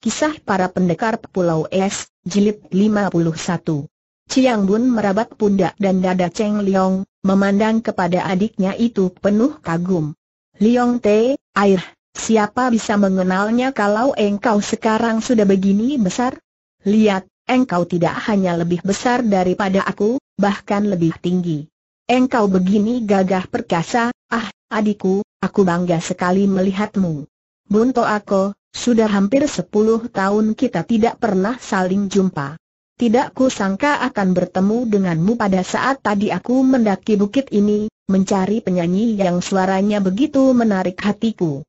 Kisah para pendekar Pulau Es, Jilid 51 Ciang Bun merabat pundak dan dada Cheng Liang, memandang kepada adiknya itu penuh kagum. Liong Te, air, siapa bisa mengenalnya kalau engkau sekarang sudah begini besar? Lihat, engkau tidak hanya lebih besar daripada aku, bahkan lebih tinggi. Engkau begini gagah perkasa, ah, adikku, aku bangga sekali melihatmu. Bunto aku, sudah hampir sepuluh tahun kita tidak pernah saling jumpa. Tidak ku sangka akan bertemu denganmu pada saat tadi aku mendaki bukit ini, mencari penyanyi yang suaranya begitu menarik hatiku.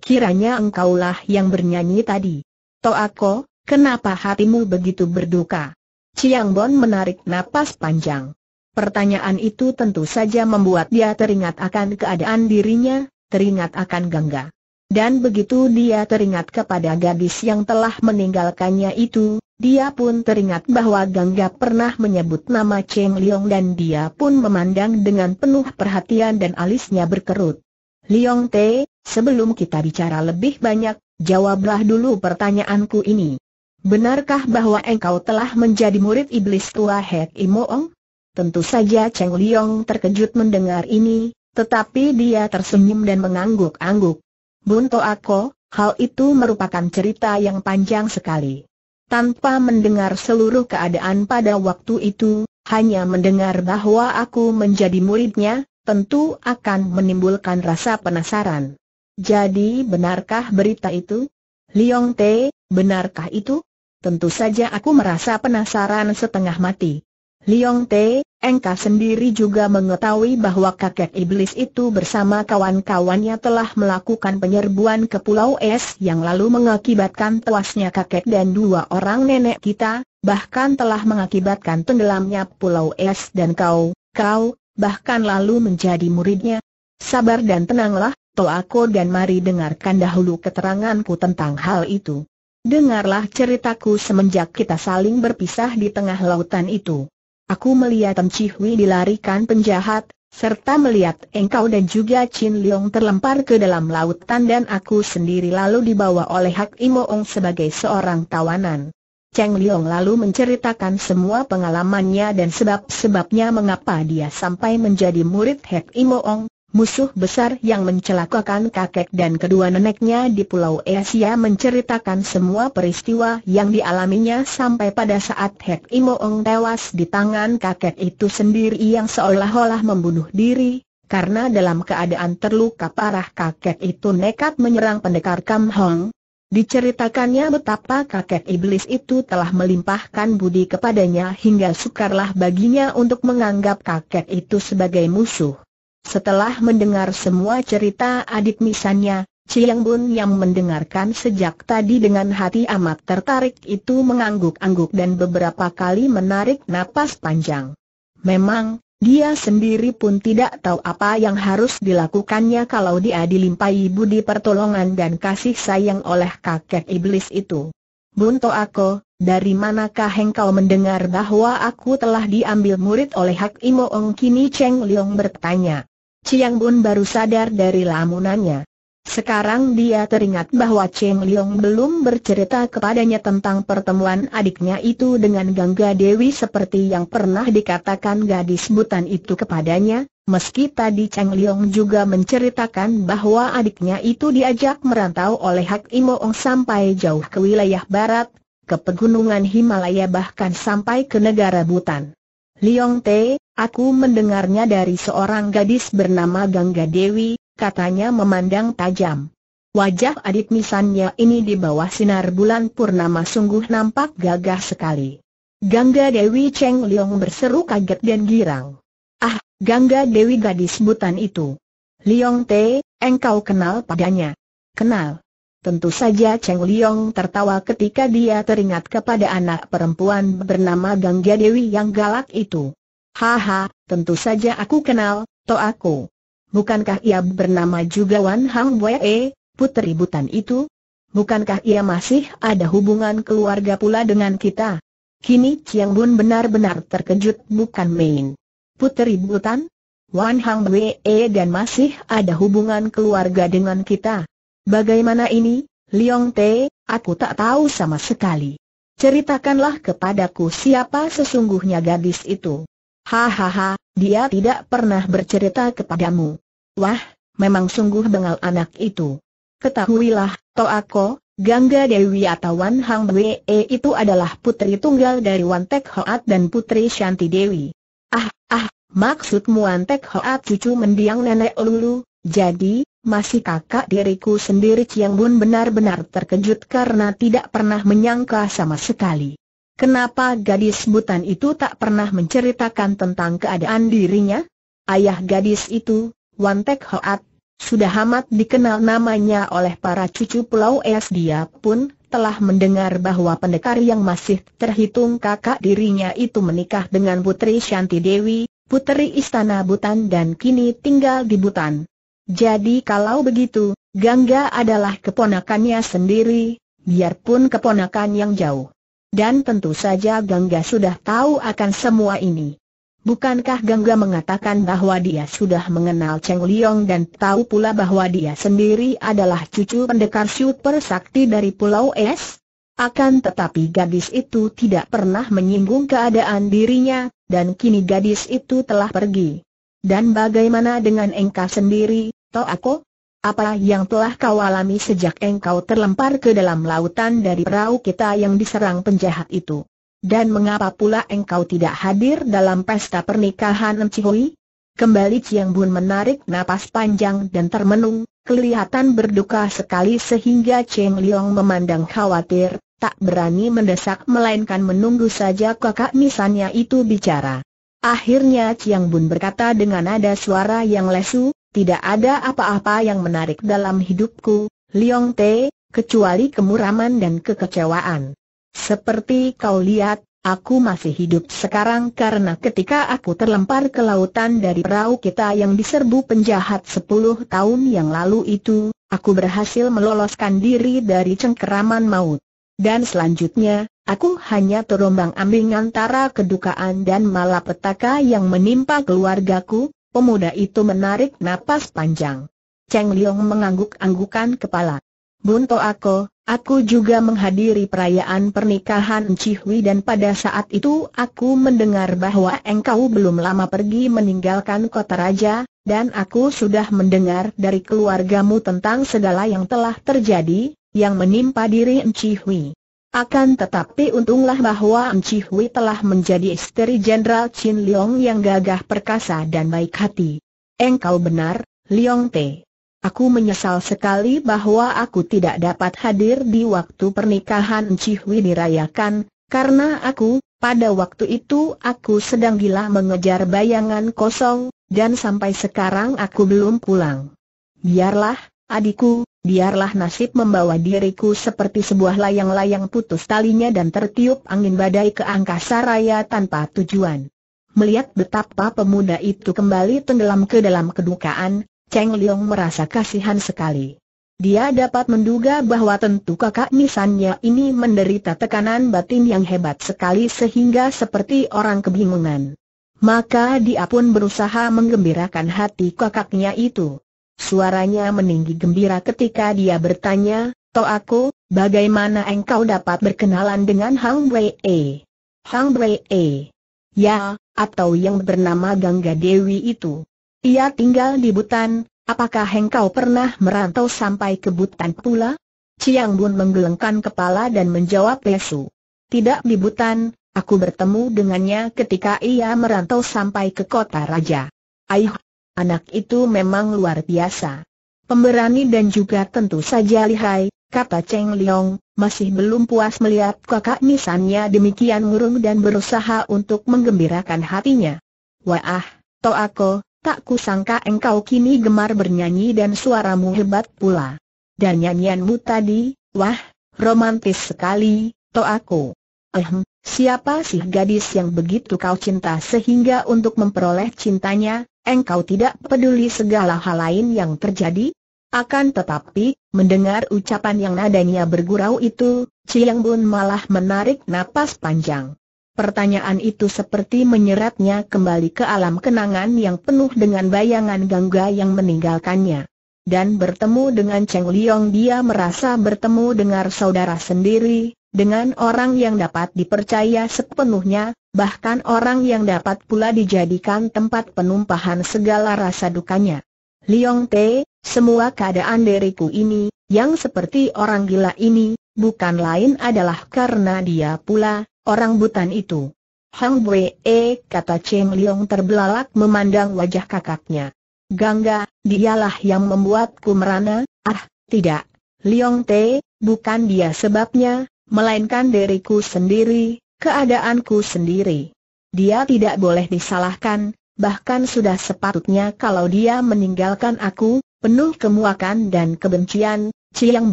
Kiranya engkaulah yang bernyanyi tadi. Toako, kenapa hatimu begitu berduka? Chiang Bon menarik napas panjang. Pertanyaan itu tentu saja membuat dia teringat akan keadaan dirinya, teringat akan Gangga. Dan begitu dia teringat kepada gadis yang telah meninggalkannya itu, dia pun teringat bahwa Gangga pernah menyebut nama Cheng Liong dan dia pun memandang dengan penuh perhatian dan alisnya berkerut. Liong Te, sebelum kita bicara lebih banyak, jawablah dulu pertanyaanku ini. Benarkah bahwa engkau telah menjadi murid iblis tua Hek Imoong? Tentu saja Cheng Liong terkejut mendengar ini, tetapi dia tersenyum dan mengangguk-angguk. Bunto Ako, hal itu merupakan cerita yang panjang sekali. Tanpa mendengar seluruh keadaan pada waktu itu, hanya mendengar bahwa aku menjadi muridnya, tentu akan menimbulkan rasa penasaran. Jadi benarkah berita itu? Liong Te, benarkah itu? Tentu saja aku merasa penasaran setengah mati. Liong Te, Engka sendiri juga mengetahui bahwa kakek iblis itu bersama kawan-kawannya telah melakukan penyerbuan ke Pulau Es yang lalu mengakibatkan tewasnya kakek dan dua orang nenek kita, bahkan telah mengakibatkan tenggelamnya Pulau Es dan kau, kau, bahkan lalu menjadi muridnya. Sabar dan tenanglah, Toako dan mari dengarkan dahulu keteranganku tentang hal itu. Dengarlah ceritaku semenjak kita saling berpisah di tengah lautan itu. Aku melihat Tem Chihui dilarikan penjahat, serta melihat engkau dan juga Chin Leong terlempar ke dalam lautan dan aku sendiri lalu dibawa oleh Hak Imoong sebagai seorang tawanan. Cheng Leong lalu menceritakan semua pengalamannya dan sebab-sebabnya mengapa dia sampai menjadi murid Hak Imoong, musuh besar yang mencelakakan kakek dan kedua neneknya di Pulau Asia menceritakan semua peristiwa yang dialaminya sampai pada saat Hek Imoong tewas di tangan kakek itu sendiri yang seolah-olah membunuh diri, karena dalam keadaan terluka parah kakek itu nekat menyerang pendekar Kam Hong. Diceritakannya betapa kakek iblis itu telah melimpahkan budi kepadanya hingga sukarlah baginya untuk menganggap kakek itu sebagai musuh. Setelah mendengar semua cerita adik misannya, Ciyang Bun yang mendengarkan sejak tadi dengan hati amat tertarik itu mengangguk-angguk dan beberapa kali menarik napas panjang. Memang, dia sendiri pun tidak tahu apa yang harus dilakukannya kalau dia dilimpahi budi pertolongan dan kasih sayang oleh kakek iblis itu. Bunto Ako, dari manakah engkau mendengar bahwa aku telah diambil murid oleh Hak Imo Ong kini Cheng Leong bertanya. Ciang Bun baru sadar dari lamunannya. Sekarang dia teringat bahwa Cheng Liong belum bercerita kepadanya tentang pertemuan adiknya itu dengan Gangga Dewi seperti yang pernah dikatakan gadis butan itu kepadanya, meski tadi Cheng Liong juga menceritakan bahwa adiknya itu diajak merantau oleh Hak Imoong sampai jauh ke wilayah barat, ke pegunungan Himalaya bahkan sampai ke negara Butan. Liong Te, aku mendengarnya dari seorang gadis bernama Gangga Dewi, katanya memandang tajam. Wajah adik misannya ini di bawah sinar bulan purnama sungguh nampak gagah sekali. Gangga Dewi Cheng Liong berseru kaget dan girang. Ah, Gangga Dewi gadis butan itu. Liong Te, engkau kenal padanya. Kenal. Tentu saja Cheng Liong tertawa ketika dia teringat kepada anak perempuan bernama Gangga Dewi yang galak itu. Haha, tentu saja aku kenal, to aku. Bukankah ia bernama juga Wan Hang Wei, putri butan itu? Bukankah ia masih ada hubungan keluarga pula dengan kita? Kini Chiang Bun benar-benar terkejut bukan main. Putri butan? Wan Hang Wei dan masih ada hubungan keluarga dengan kita. Bagaimana ini, Liong Te, aku tak tahu sama sekali. Ceritakanlah kepadaku siapa sesungguhnya gadis itu. Hahaha, dia tidak pernah bercerita kepadamu. Wah, memang sungguh bengal anak itu. Ketahuilah, Toako, Gangga Dewi atau Wan Hang Wee eh, itu adalah putri tunggal dari Wan Tek Hoat dan putri Shanti Dewi. Ah, ah, maksudmu Wan Tek Hoat cucu mendiang nenek Lulu, jadi, masih kakak diriku sendiri Ciang Bun benar-benar terkejut karena tidak pernah menyangka sama sekali. Kenapa gadis butan itu tak pernah menceritakan tentang keadaan dirinya? Ayah gadis itu, Wan Tek Hoat, sudah amat dikenal namanya oleh para cucu Pulau Es dia pun telah mendengar bahwa pendekar yang masih terhitung kakak dirinya itu menikah dengan putri Shanti Dewi, putri istana Butan dan kini tinggal di Butan. Jadi kalau begitu, Gangga adalah keponakannya sendiri, biarpun keponakan yang jauh. Dan tentu saja Gangga sudah tahu akan semua ini. Bukankah Gangga mengatakan bahwa dia sudah mengenal Cheng Liong dan tahu pula bahwa dia sendiri adalah cucu pendekar super sakti dari Pulau Es? Akan tetapi gadis itu tidak pernah menyinggung keadaan dirinya, dan kini gadis itu telah pergi. Dan bagaimana dengan engkau sendiri, aku, apa yang telah kau alami sejak engkau terlempar ke dalam lautan dari perahu kita yang diserang penjahat itu? Dan mengapa pula engkau tidak hadir dalam pesta pernikahan Encihui? Kembali Chiang Bun menarik napas panjang dan termenung, kelihatan berduka sekali sehingga Cheng Liong memandang khawatir, tak berani mendesak melainkan menunggu saja kakak misannya itu bicara. Akhirnya Chiang Bun berkata dengan nada suara yang lesu, tidak ada apa-apa yang menarik dalam hidupku, Liong Te, kecuali kemuraman dan kekecewaan. Seperti kau lihat, aku masih hidup sekarang karena ketika aku terlempar ke lautan dari perahu kita yang diserbu penjahat 10 tahun yang lalu itu, aku berhasil meloloskan diri dari cengkeraman maut. Dan selanjutnya, aku hanya terombang ambing antara kedukaan dan malapetaka yang menimpa keluargaku, Pemuda itu menarik napas panjang. Cheng Liong mengangguk-anggukan kepala. Bunto aku, aku juga menghadiri perayaan pernikahan Cihui dan pada saat itu aku mendengar bahwa engkau belum lama pergi meninggalkan kota raja, dan aku sudah mendengar dari keluargamu tentang segala yang telah terjadi, yang menimpa diri Cihui. Akan tetapi untunglah bahwa Enci Hui telah menjadi istri Jenderal Chin Leong yang gagah perkasa dan baik hati. Engkau benar, Leong Te. Aku menyesal sekali bahwa aku tidak dapat hadir di waktu pernikahan Enci Hui dirayakan, karena aku, pada waktu itu aku sedang gila mengejar bayangan kosong, dan sampai sekarang aku belum pulang. Biarlah, adikku, biarlah nasib membawa diriku seperti sebuah layang-layang putus talinya dan tertiup angin badai ke angkasa raya tanpa tujuan. Melihat betapa pemuda itu kembali tenggelam ke dalam kedukaan, Cheng Liang merasa kasihan sekali. Dia dapat menduga bahwa tentu kakak misannya ini menderita tekanan batin yang hebat sekali sehingga seperti orang kebingungan. Maka dia pun berusaha menggembirakan hati kakaknya itu. Suaranya meninggi gembira ketika dia bertanya, Toh aku, bagaimana engkau dapat berkenalan dengan Hang Wei E? Hang Wei E. Ya, atau yang bernama Gangga Dewi itu. Ia tinggal di Butan, apakah engkau pernah merantau sampai ke Butan pula? Chiang Bun menggelengkan kepala dan menjawab lesu. Tidak di Butan, aku bertemu dengannya ketika ia merantau sampai ke kota raja. Aih, Anak itu memang luar biasa. Pemberani dan juga tentu saja lihai, kata Cheng Liang, masih belum puas melihat kakak nisannya demikian murung dan berusaha untuk menggembirakan hatinya. Wah, aku, tak kusangka engkau kini gemar bernyanyi dan suaramu hebat pula. Dan nyanyianmu tadi, wah, romantis sekali, aku. Ehm, siapa sih gadis yang begitu kau cinta sehingga untuk memperoleh cintanya, Engkau tidak peduli segala hal lain yang terjadi? Akan tetapi, mendengar ucapan yang nadanya bergurau itu, Chiang Bun malah menarik napas panjang. Pertanyaan itu seperti menyeretnya kembali ke alam kenangan yang penuh dengan bayangan gangga yang meninggalkannya. Dan bertemu dengan Cheng Liong dia merasa bertemu dengan saudara sendiri, dengan orang yang dapat dipercaya sepenuhnya, bahkan orang yang dapat pula dijadikan tempat penumpahan segala rasa dukanya. Liong Te, semua keadaan diriku ini, yang seperti orang gila ini, bukan lain adalah karena dia pula, orang butan itu. Hang Wei, e, kata Cheng Liong terbelalak memandang wajah kakaknya. Gangga, dialah yang membuatku merana, ah, tidak. Liong Te, bukan dia sebabnya, melainkan diriku sendiri, keadaanku sendiri. Dia tidak boleh disalahkan, bahkan sudah sepatutnya kalau dia meninggalkan aku, penuh kemuakan dan kebencian, Chiang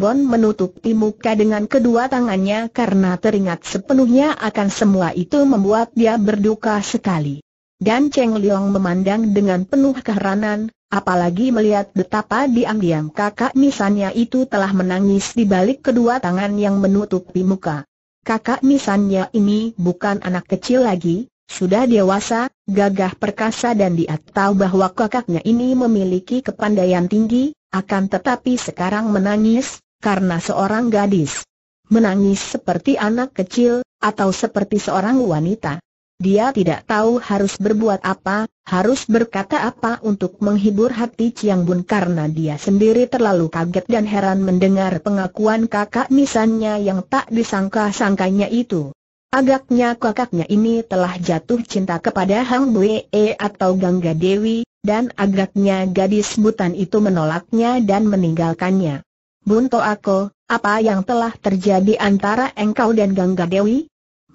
Bon menutupi muka dengan kedua tangannya karena teringat sepenuhnya akan semua itu membuat dia berduka sekali. Dan Cheng Liang memandang dengan penuh keheranan, Apalagi melihat betapa diam-diam kakak misannya itu telah menangis di balik kedua tangan yang menutupi muka. Kakak misannya ini bukan anak kecil lagi, sudah dewasa, gagah perkasa dan dia tahu bahwa kakaknya ini memiliki kepandaian tinggi, akan tetapi sekarang menangis, karena seorang gadis. Menangis seperti anak kecil, atau seperti seorang wanita. Dia tidak tahu harus berbuat apa, harus berkata apa untuk menghibur hati Chiang Bun karena dia sendiri terlalu kaget dan heran mendengar pengakuan kakak nisannya yang tak disangka-sangkanya itu. Agaknya kakaknya ini telah jatuh cinta kepada Hang Bue e atau Gangga Dewi, dan agaknya gadis butan itu menolaknya dan meninggalkannya. Bun Toako, apa yang telah terjadi antara engkau dan Gangga Dewi?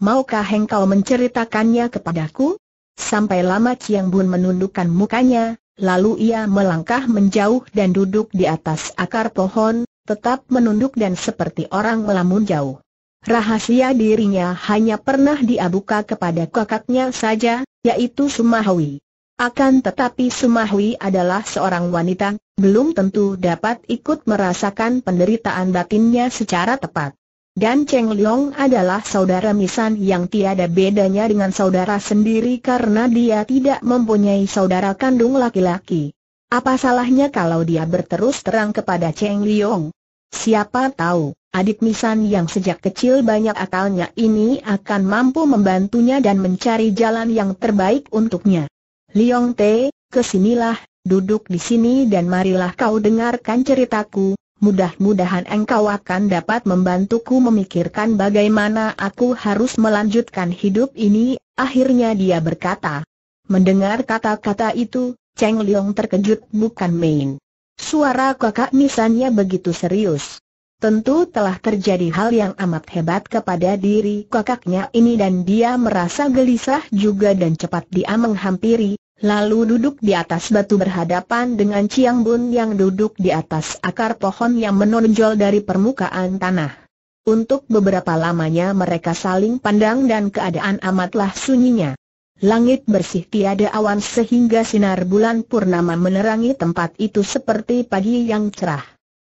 maukah engkau menceritakannya kepadaku? Sampai lama Chiang Bun menundukkan mukanya, lalu ia melangkah menjauh dan duduk di atas akar pohon, tetap menunduk dan seperti orang melamun jauh. Rahasia dirinya hanya pernah diabuka kepada kakaknya saja, yaitu Sumahwi. Akan tetapi Sumahwi adalah seorang wanita, belum tentu dapat ikut merasakan penderitaan batinnya secara tepat. Dan Cheng Liong adalah saudara misan yang tiada bedanya dengan saudara sendiri karena dia tidak mempunyai saudara kandung laki-laki. Apa salahnya kalau dia berterus terang kepada Cheng Liong? Siapa tahu, adik misan yang sejak kecil banyak akalnya ini akan mampu membantunya dan mencari jalan yang terbaik untuknya. Liong Te, kesinilah, duduk di sini dan marilah kau dengarkan ceritaku, mudah-mudahan engkau akan dapat membantuku memikirkan bagaimana aku harus melanjutkan hidup ini, akhirnya dia berkata. Mendengar kata-kata itu, Cheng Liong terkejut bukan main. Suara kakak misalnya begitu serius. Tentu telah terjadi hal yang amat hebat kepada diri kakaknya ini dan dia merasa gelisah juga dan cepat dia menghampiri, Lalu duduk di atas batu berhadapan dengan Ciang Bun yang duduk di atas akar pohon yang menonjol dari permukaan tanah. Untuk beberapa lamanya mereka saling pandang dan keadaan amatlah sunyinya. Langit bersih tiada awan sehingga sinar bulan purnama menerangi tempat itu seperti pagi yang cerah.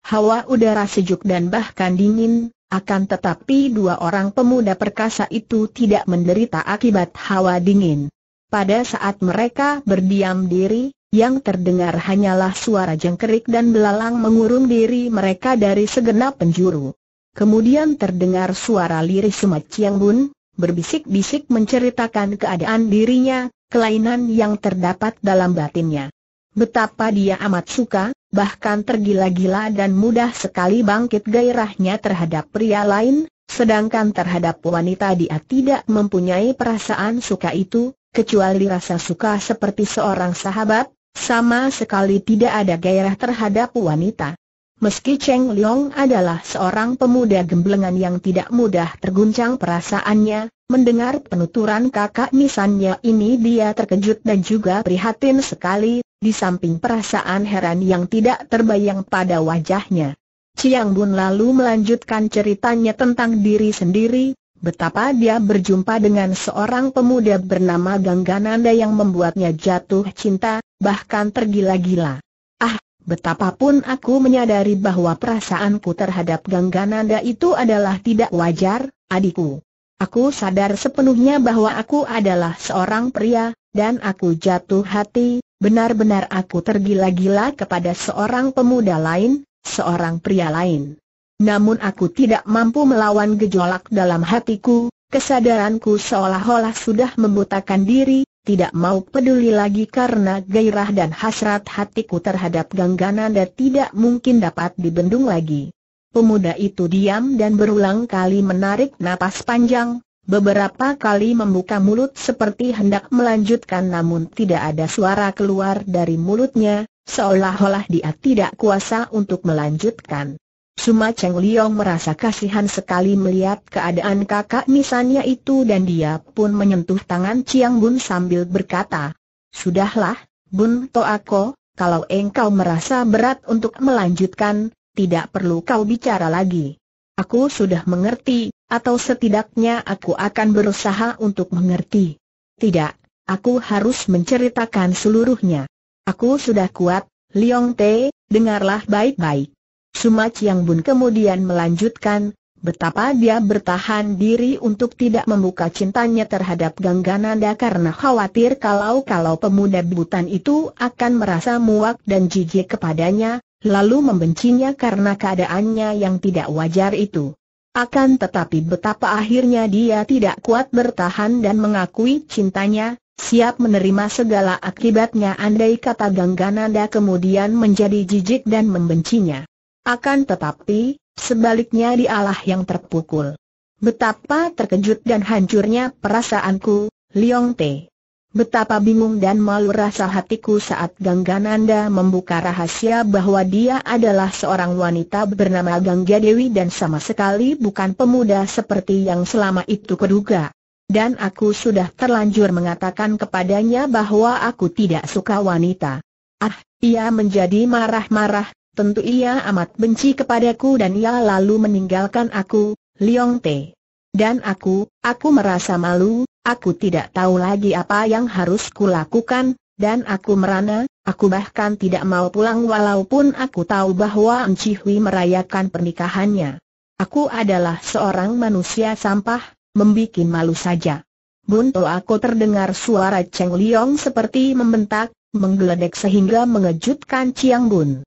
Hawa udara sejuk dan bahkan dingin, akan tetapi dua orang pemuda perkasa itu tidak menderita akibat hawa dingin. Pada saat mereka berdiam diri, yang terdengar hanyalah suara jengkerik dan belalang mengurung diri mereka dari segenap penjuru. Kemudian terdengar suara lirih Sumat Chiang Bun, berbisik-bisik menceritakan keadaan dirinya, kelainan yang terdapat dalam batinnya. Betapa dia amat suka, bahkan tergila-gila dan mudah sekali bangkit gairahnya terhadap pria lain, sedangkan terhadap wanita dia tidak mempunyai perasaan suka itu, kecuali rasa suka seperti seorang sahabat, sama sekali tidak ada gairah terhadap wanita. Meski Cheng Liang adalah seorang pemuda gemblengan yang tidak mudah terguncang perasaannya, mendengar penuturan kakak misannya ini dia terkejut dan juga prihatin sekali, di samping perasaan heran yang tidak terbayang pada wajahnya. Chiang Bun lalu melanjutkan ceritanya tentang diri sendiri, betapa dia berjumpa dengan seorang pemuda bernama Ganggananda yang membuatnya jatuh cinta, bahkan tergila-gila. Ah, betapapun aku menyadari bahwa perasaanku terhadap Ganggananda itu adalah tidak wajar, adikku. Aku sadar sepenuhnya bahwa aku adalah seorang pria, dan aku jatuh hati, benar-benar aku tergila-gila kepada seorang pemuda lain, seorang pria lain. Namun aku tidak mampu melawan gejolak dalam hatiku, kesadaranku seolah-olah sudah membutakan diri, tidak mau peduli lagi karena gairah dan hasrat hatiku terhadap Ganggananda tidak mungkin dapat dibendung lagi. Pemuda itu diam dan berulang kali menarik napas panjang, beberapa kali membuka mulut seperti hendak melanjutkan namun tidak ada suara keluar dari mulutnya, seolah-olah dia tidak kuasa untuk melanjutkan. Suma Cheng Liong merasa kasihan sekali melihat keadaan kakak misalnya itu dan dia pun menyentuh tangan Chiang Bun sambil berkata, Sudahlah, Bun Toako, kalau engkau merasa berat untuk melanjutkan, tidak perlu kau bicara lagi. Aku sudah mengerti, atau setidaknya aku akan berusaha untuk mengerti. Tidak, aku harus menceritakan seluruhnya. Aku sudah kuat, Liong Te, dengarlah baik-baik. Sumat yang Bun kemudian melanjutkan, betapa dia bertahan diri untuk tidak membuka cintanya terhadap Ganggananda karena khawatir kalau-kalau pemuda butan itu akan merasa muak dan jijik kepadanya, lalu membencinya karena keadaannya yang tidak wajar itu. Akan tetapi betapa akhirnya dia tidak kuat bertahan dan mengakui cintanya, siap menerima segala akibatnya andai kata Ganggananda kemudian menjadi jijik dan membencinya. Akan tetapi, sebaliknya dialah yang terpukul. Betapa terkejut dan hancurnya perasaanku, Liong Te. Betapa bingung dan malu rasa hatiku saat Gangga Nanda membuka rahasia bahwa dia adalah seorang wanita bernama Gangga Dewi dan sama sekali bukan pemuda seperti yang selama itu keduga. Dan aku sudah terlanjur mengatakan kepadanya bahwa aku tidak suka wanita. Ah, ia menjadi marah-marah, Tentu ia amat benci kepadaku dan ia lalu meninggalkan aku, Liong Te. Dan aku, aku merasa malu, aku tidak tahu lagi apa yang harus kulakukan, dan aku merana, aku bahkan tidak mau pulang walaupun aku tahu bahwa Enci Hui merayakan pernikahannya. Aku adalah seorang manusia sampah, membuat malu saja. Bunto aku terdengar suara Cheng Liong seperti membentak, menggeledek sehingga mengejutkan Chiang Bun.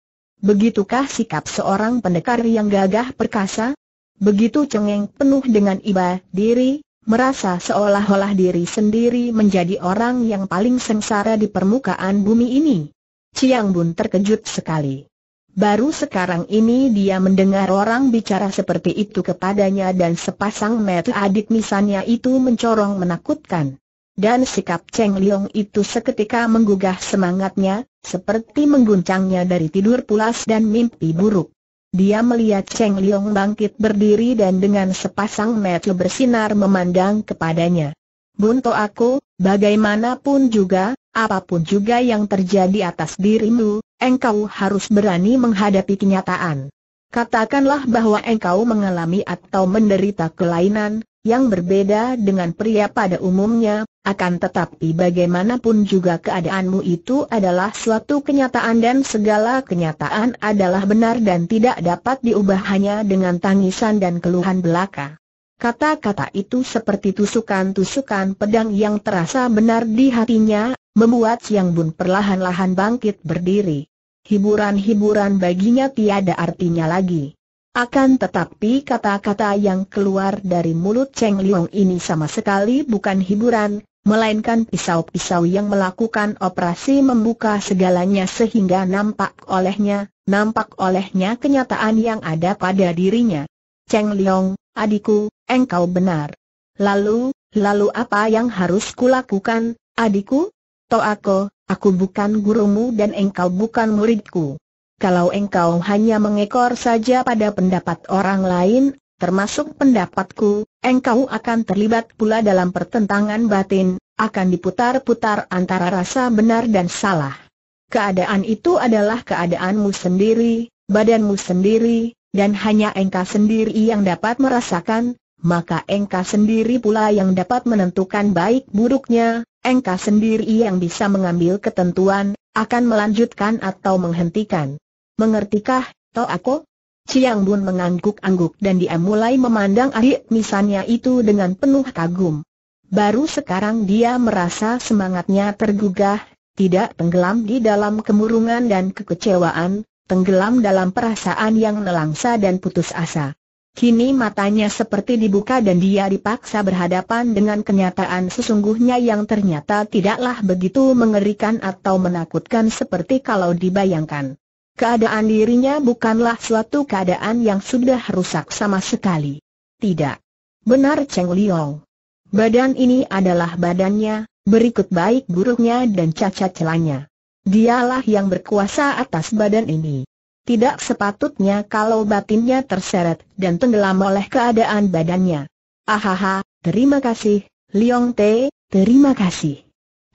Begitukah sikap seorang pendekar yang gagah perkasa? Begitu cengeng penuh dengan iba diri, merasa seolah-olah diri sendiri menjadi orang yang paling sengsara di permukaan bumi ini. Ciang Bun terkejut sekali. Baru sekarang ini dia mendengar orang bicara seperti itu kepadanya dan sepasang mata adik misannya itu mencorong menakutkan. Dan sikap Cheng Liong itu seketika menggugah semangatnya, seperti mengguncangnya dari tidur pulas dan mimpi buruk. Dia melihat Cheng Liong bangkit berdiri dan dengan sepasang mata bersinar memandang kepadanya. Bunto aku, bagaimanapun juga, apapun juga yang terjadi atas dirimu, engkau harus berani menghadapi kenyataan. Katakanlah bahwa engkau mengalami atau menderita kelainan, yang berbeda dengan pria pada umumnya, akan tetapi bagaimanapun juga keadaanmu itu adalah suatu kenyataan dan segala kenyataan adalah benar dan tidak dapat diubah hanya dengan tangisan dan keluhan belaka. Kata-kata itu seperti tusukan-tusukan pedang yang terasa benar di hatinya, membuat Siang Bun perlahan-lahan bangkit berdiri. Hiburan-hiburan baginya tiada artinya lagi. Akan tetapi kata-kata yang keluar dari mulut Cheng Liong ini sama sekali bukan hiburan, melainkan pisau-pisau yang melakukan operasi membuka segalanya sehingga nampak olehnya, nampak olehnya kenyataan yang ada pada dirinya. Cheng Liong, adikku, engkau benar. Lalu, lalu apa yang harus kulakukan, adikku? Toako, aku bukan gurumu dan engkau bukan muridku kalau engkau hanya mengekor saja pada pendapat orang lain, termasuk pendapatku, engkau akan terlibat pula dalam pertentangan batin, akan diputar-putar antara rasa benar dan salah. Keadaan itu adalah keadaanmu sendiri, badanmu sendiri, dan hanya engkau sendiri yang dapat merasakan, maka engkau sendiri pula yang dapat menentukan baik buruknya, engkau sendiri yang bisa mengambil ketentuan, akan melanjutkan atau menghentikan. Mengertikah, toh aku? Ciang Bun mengangguk-angguk dan dia mulai memandang adik misannya itu dengan penuh kagum. Baru sekarang dia merasa semangatnya tergugah, tidak tenggelam di dalam kemurungan dan kekecewaan, tenggelam dalam perasaan yang nelangsa dan putus asa. Kini matanya seperti dibuka dan dia dipaksa berhadapan dengan kenyataan sesungguhnya yang ternyata tidaklah begitu mengerikan atau menakutkan seperti kalau dibayangkan. Keadaan dirinya bukanlah suatu keadaan yang sudah rusak sama sekali. Tidak. Benar Cheng Liong. Badan ini adalah badannya, berikut baik buruknya dan cacat celanya. Dialah yang berkuasa atas badan ini. Tidak sepatutnya kalau batinnya terseret dan tenggelam oleh keadaan badannya. Ahaha, terima kasih, Liong Te, terima kasih.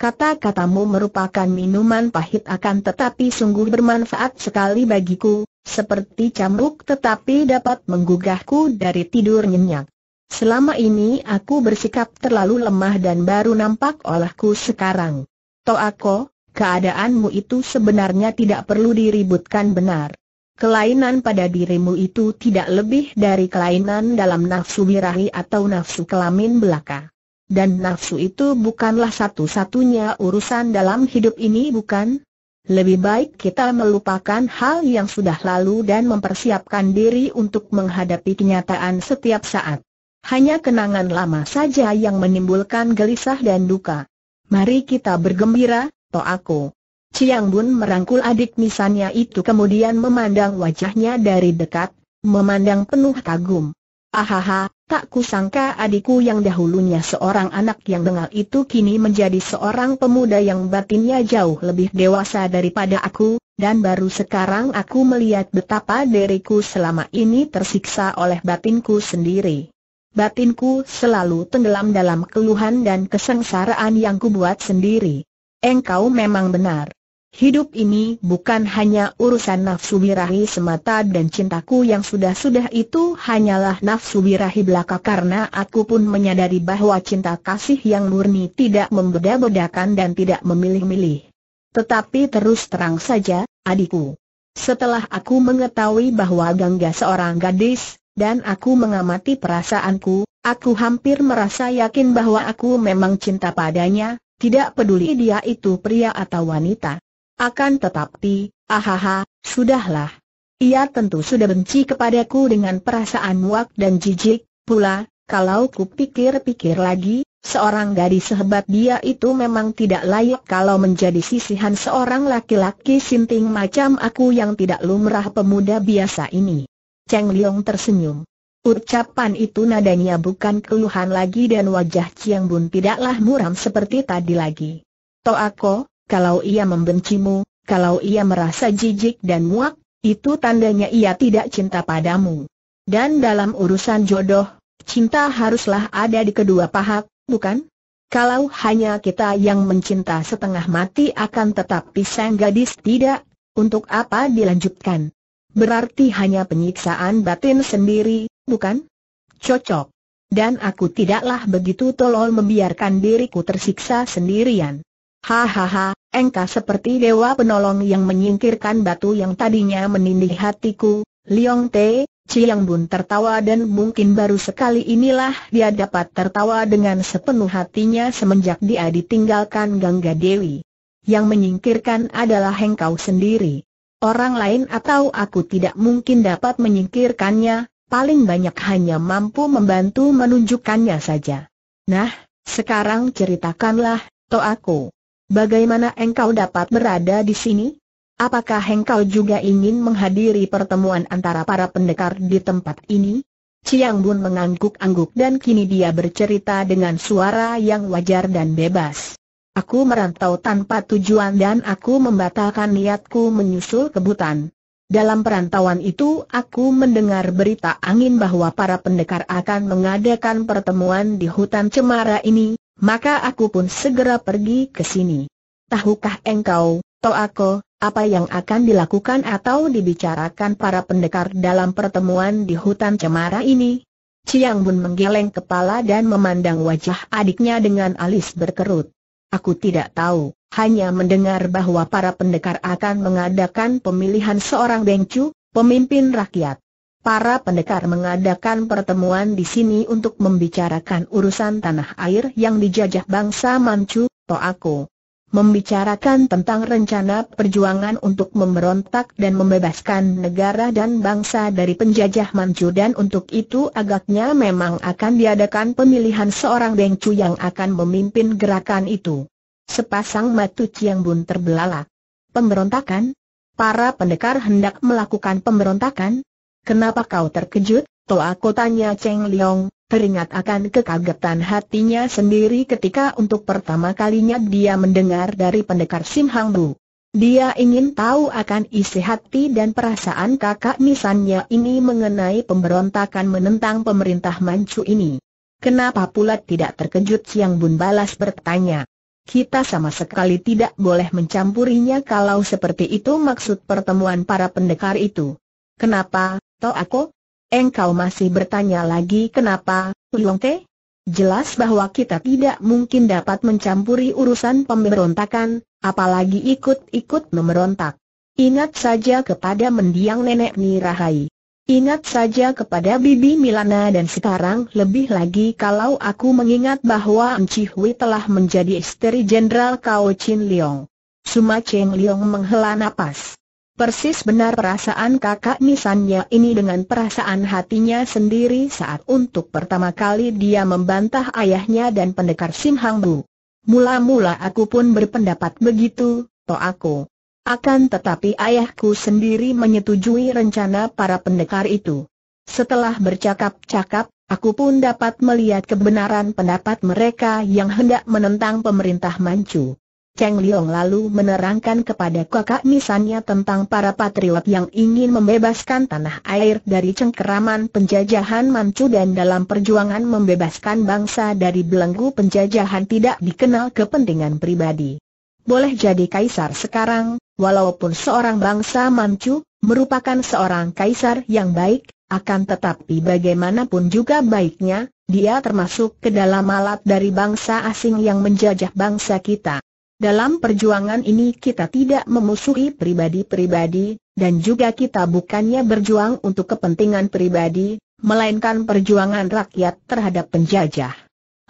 Kata-katamu merupakan minuman pahit akan tetapi sungguh bermanfaat sekali bagiku, seperti camruk, tetapi dapat menggugahku dari tidur nyenyak. Selama ini aku bersikap terlalu lemah dan baru nampak olahku sekarang. Toako, keadaanmu itu sebenarnya tidak perlu diributkan benar. Kelainan pada dirimu itu tidak lebih dari kelainan dalam nafsu birahi atau nafsu kelamin belaka. Dan nafsu itu bukanlah satu-satunya urusan dalam hidup ini bukan? Lebih baik kita melupakan hal yang sudah lalu dan mempersiapkan diri untuk menghadapi kenyataan setiap saat. Hanya kenangan lama saja yang menimbulkan gelisah dan duka. Mari kita bergembira, aku. Ciang Bun merangkul adik misannya itu kemudian memandang wajahnya dari dekat, memandang penuh kagum. Ahaha, tak kusangka adikku yang dahulunya seorang anak yang dengar itu kini menjadi seorang pemuda yang batinnya jauh lebih dewasa daripada aku, dan baru sekarang aku melihat betapa diriku selama ini tersiksa oleh batinku sendiri. Batinku selalu tenggelam dalam keluhan dan kesengsaraan yang kubuat sendiri. Engkau memang benar. Hidup ini bukan hanya urusan nafsu birahi semata dan cintaku yang sudah-sudah itu hanyalah nafsu birahi belaka karena aku pun menyadari bahwa cinta kasih yang murni tidak membeda-bedakan dan tidak memilih-milih. Tetapi terus terang saja, adikku. Setelah aku mengetahui bahwa Gangga seorang gadis, dan aku mengamati perasaanku, aku hampir merasa yakin bahwa aku memang cinta padanya, tidak peduli dia itu pria atau wanita. Akan tetapi, ahaha, sudahlah. Ia tentu sudah benci kepadaku dengan perasaan muak dan jijik, pula, kalau ku pikir-pikir lagi, seorang gadis sehebat dia itu memang tidak layak kalau menjadi sisihan seorang laki-laki sinting macam aku yang tidak lumrah pemuda biasa ini. Cheng Liong tersenyum. Ucapan itu nadanya bukan keluhan lagi dan wajah Chiang Bun tidaklah muram seperti tadi lagi. Toako, kalau ia membencimu, kalau ia merasa jijik dan muak, itu tandanya ia tidak cinta padamu. Dan dalam urusan jodoh, cinta haruslah ada di kedua pahak, bukan? Kalau hanya kita yang mencinta setengah mati akan tetapi sang gadis tidak, untuk apa dilanjutkan? Berarti hanya penyiksaan batin sendiri, bukan? Cocok. Dan aku tidaklah begitu tolol membiarkan diriku tersiksa sendirian. Hahaha, engkau seperti dewa penolong yang menyingkirkan batu yang tadinya menindih hatiku, Liong Te, Chiang Bun tertawa dan mungkin baru sekali inilah dia dapat tertawa dengan sepenuh hatinya semenjak dia ditinggalkan Gangga Dewi. Yang menyingkirkan adalah engkau sendiri. Orang lain atau aku tidak mungkin dapat menyingkirkannya, paling banyak hanya mampu membantu menunjukkannya saja. Nah, sekarang ceritakanlah, to aku. Bagaimana engkau dapat berada di sini? Apakah engkau juga ingin menghadiri pertemuan antara para pendekar di tempat ini? Ciang Bun mengangguk-angguk dan kini dia bercerita dengan suara yang wajar dan bebas. Aku merantau tanpa tujuan dan aku membatalkan niatku menyusul kebutan. Dalam perantauan itu aku mendengar berita angin bahwa para pendekar akan mengadakan pertemuan di hutan cemara ini, maka aku pun segera pergi ke sini. Tahukah engkau, Toako, apa yang akan dilakukan atau dibicarakan para pendekar dalam pertemuan di hutan cemara ini? Chiang Bun menggeleng kepala dan memandang wajah adiknya dengan alis berkerut. Aku tidak tahu, hanya mendengar bahwa para pendekar akan mengadakan pemilihan seorang bengcu, pemimpin rakyat. Para pendekar mengadakan pertemuan di sini untuk membicarakan urusan tanah air yang dijajah bangsa Manchu, Toako. Membicarakan tentang rencana perjuangan untuk memberontak dan membebaskan negara dan bangsa dari penjajah Manchu dan untuk itu agaknya memang akan diadakan pemilihan seorang bengcu yang akan memimpin gerakan itu. Sepasang matu yang Bun terbelalak. Pemberontakan? Para pendekar hendak melakukan pemberontakan? Kenapa kau terkejut? aku tanya Cheng Liang. teringat akan kekagetan hatinya sendiri ketika untuk pertama kalinya dia mendengar dari pendekar Sim Hang Bu. Dia ingin tahu akan isi hati dan perasaan kakak nisannya ini mengenai pemberontakan menentang pemerintah Manchu ini. Kenapa pula tidak terkejut Siang Bun balas bertanya. Kita sama sekali tidak boleh mencampurinya kalau seperti itu maksud pertemuan para pendekar itu. Kenapa, Aku? Engkau masih bertanya lagi kenapa, Liong Te? Jelas bahwa kita tidak mungkin dapat mencampuri urusan pemberontakan, apalagi ikut-ikut memberontak. Ingat saja kepada mendiang nenek Nirahai. Ingat saja kepada Bibi Milana dan sekarang lebih lagi kalau aku mengingat bahwa Enci Hui telah menjadi istri Jenderal Kao Chin Leong. Suma Cheng Leong menghela napas. Persis benar perasaan kakak nisannya ini dengan perasaan hatinya sendiri saat untuk pertama kali dia membantah ayahnya dan pendekar Sim Hang Bu. Mula-mula aku pun berpendapat begitu, to aku. Akan tetapi ayahku sendiri menyetujui rencana para pendekar itu. Setelah bercakap-cakap, aku pun dapat melihat kebenaran pendapat mereka yang hendak menentang pemerintah Manchu. Cheng Liong lalu menerangkan kepada kakak misannya tentang para patriot yang ingin membebaskan tanah air dari cengkeraman penjajahan Manchu dan dalam perjuangan membebaskan bangsa dari belenggu penjajahan tidak dikenal kepentingan pribadi. Boleh jadi kaisar sekarang, walaupun seorang bangsa Manchu, merupakan seorang kaisar yang baik, akan tetapi bagaimanapun juga baiknya, dia termasuk ke dalam alat dari bangsa asing yang menjajah bangsa kita. Dalam perjuangan ini kita tidak memusuhi pribadi-pribadi, dan juga kita bukannya berjuang untuk kepentingan pribadi, melainkan perjuangan rakyat terhadap penjajah.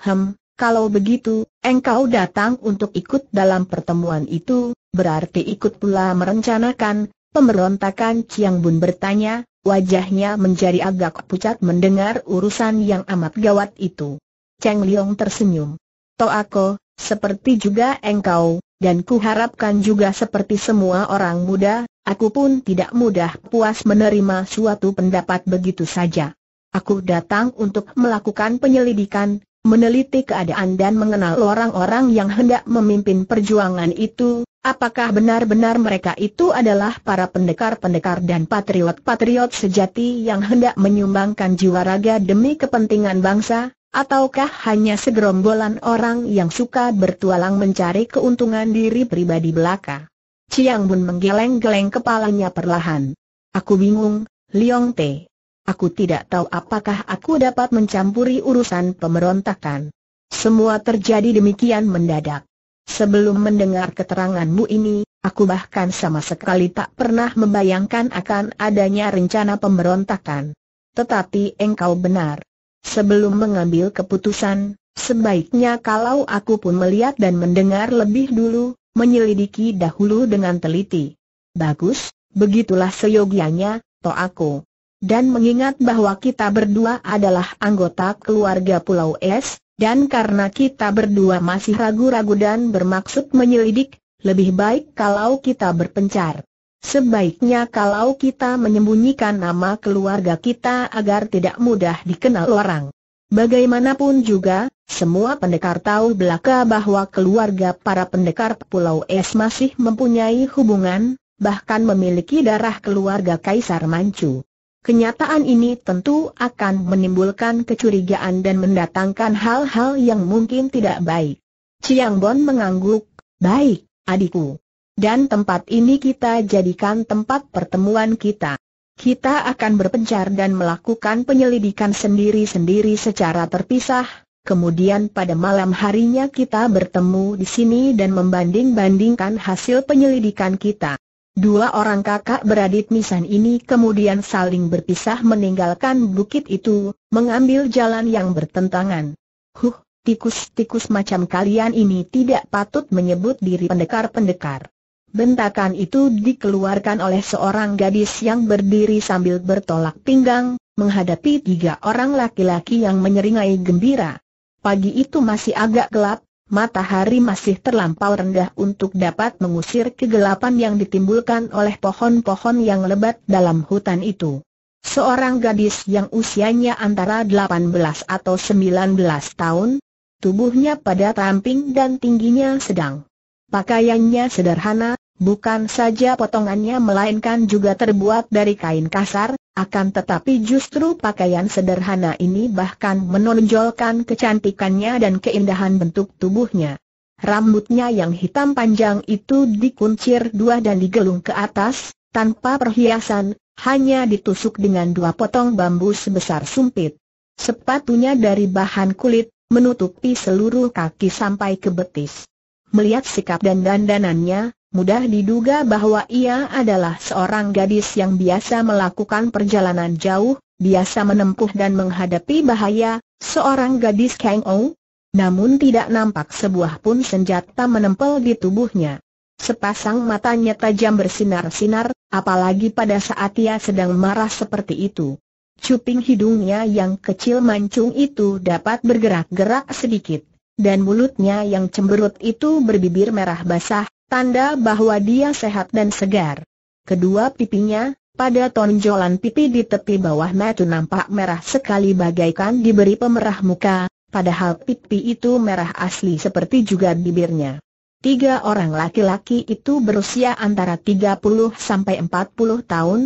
Hem, kalau begitu, engkau datang untuk ikut dalam pertemuan itu, berarti ikut pula merencanakan, pemberontakan Ciang Bun bertanya, wajahnya menjadi agak pucat mendengar urusan yang amat gawat itu. Cheng Liong tersenyum. Toako, seperti juga engkau, dan kuharapkan juga seperti semua orang muda, aku pun tidak mudah puas menerima suatu pendapat begitu saja. Aku datang untuk melakukan penyelidikan, meneliti keadaan dan mengenal orang-orang yang hendak memimpin perjuangan itu, apakah benar-benar mereka itu adalah para pendekar-pendekar dan patriot-patriot sejati yang hendak menyumbangkan jiwa raga demi kepentingan bangsa, Ataukah hanya segerombolan orang yang suka bertualang mencari keuntungan diri pribadi belaka? Chiang Bun menggeleng-geleng kepalanya perlahan. Aku bingung, Liong Te. Aku tidak tahu apakah aku dapat mencampuri urusan pemberontakan. Semua terjadi demikian mendadak. Sebelum mendengar keteranganmu ini, aku bahkan sama sekali tak pernah membayangkan akan adanya rencana pemberontakan. Tetapi engkau benar. Sebelum mengambil keputusan, sebaiknya kalau aku pun melihat dan mendengar lebih dulu, menyelidiki dahulu dengan teliti. Bagus, begitulah seyogianya, aku. Dan mengingat bahwa kita berdua adalah anggota keluarga Pulau Es, dan karena kita berdua masih ragu-ragu dan bermaksud menyelidik, lebih baik kalau kita berpencar. Sebaiknya kalau kita menyembunyikan nama keluarga kita agar tidak mudah dikenal orang. Bagaimanapun juga, semua pendekar tahu belaka bahwa keluarga para pendekar Pulau Es masih mempunyai hubungan, bahkan memiliki darah keluarga Kaisar Manchu. Kenyataan ini tentu akan menimbulkan kecurigaan dan mendatangkan hal-hal yang mungkin tidak baik. Chiang Bon mengangguk, baik, adikku. Dan tempat ini kita jadikan tempat pertemuan kita. Kita akan berpencar dan melakukan penyelidikan sendiri-sendiri secara terpisah, kemudian pada malam harinya kita bertemu di sini dan membanding-bandingkan hasil penyelidikan kita. Dua orang kakak beradik Misan ini kemudian saling berpisah meninggalkan bukit itu, mengambil jalan yang bertentangan. Huh, tikus-tikus macam kalian ini tidak patut menyebut diri pendekar-pendekar. Bentakan itu dikeluarkan oleh seorang gadis yang berdiri sambil bertolak pinggang, menghadapi tiga orang laki-laki yang menyeringai gembira. Pagi itu masih agak gelap, matahari masih terlampau rendah untuk dapat mengusir kegelapan yang ditimbulkan oleh pohon-pohon yang lebat dalam hutan itu. Seorang gadis yang usianya antara 18 atau 19 tahun, tubuhnya pada ramping dan tingginya sedang. Pakaiannya sederhana, bukan saja potongannya melainkan juga terbuat dari kain kasar, akan tetapi justru pakaian sederhana ini bahkan menonjolkan kecantikannya dan keindahan bentuk tubuhnya. Rambutnya yang hitam panjang itu dikuncir dua dan digelung ke atas, tanpa perhiasan, hanya ditusuk dengan dua potong bambu sebesar sumpit. Sepatunya dari bahan kulit, menutupi seluruh kaki sampai ke betis. Melihat sikap dan dandanannya, mudah diduga bahwa ia adalah seorang gadis yang biasa melakukan perjalanan jauh, biasa menempuh dan menghadapi bahaya, seorang gadis Kang Ou. Namun tidak nampak sebuah pun senjata menempel di tubuhnya. Sepasang matanya tajam bersinar-sinar, apalagi pada saat ia sedang marah seperti itu. Cuping hidungnya yang kecil mancung itu dapat bergerak-gerak sedikit dan mulutnya yang cemberut itu berbibir merah basah, tanda bahwa dia sehat dan segar. Kedua pipinya, pada tonjolan pipi di tepi bawah mata nampak merah sekali bagaikan diberi pemerah muka, padahal pipi itu merah asli seperti juga bibirnya. Tiga orang laki-laki itu berusia antara 30 sampai 40 tahun.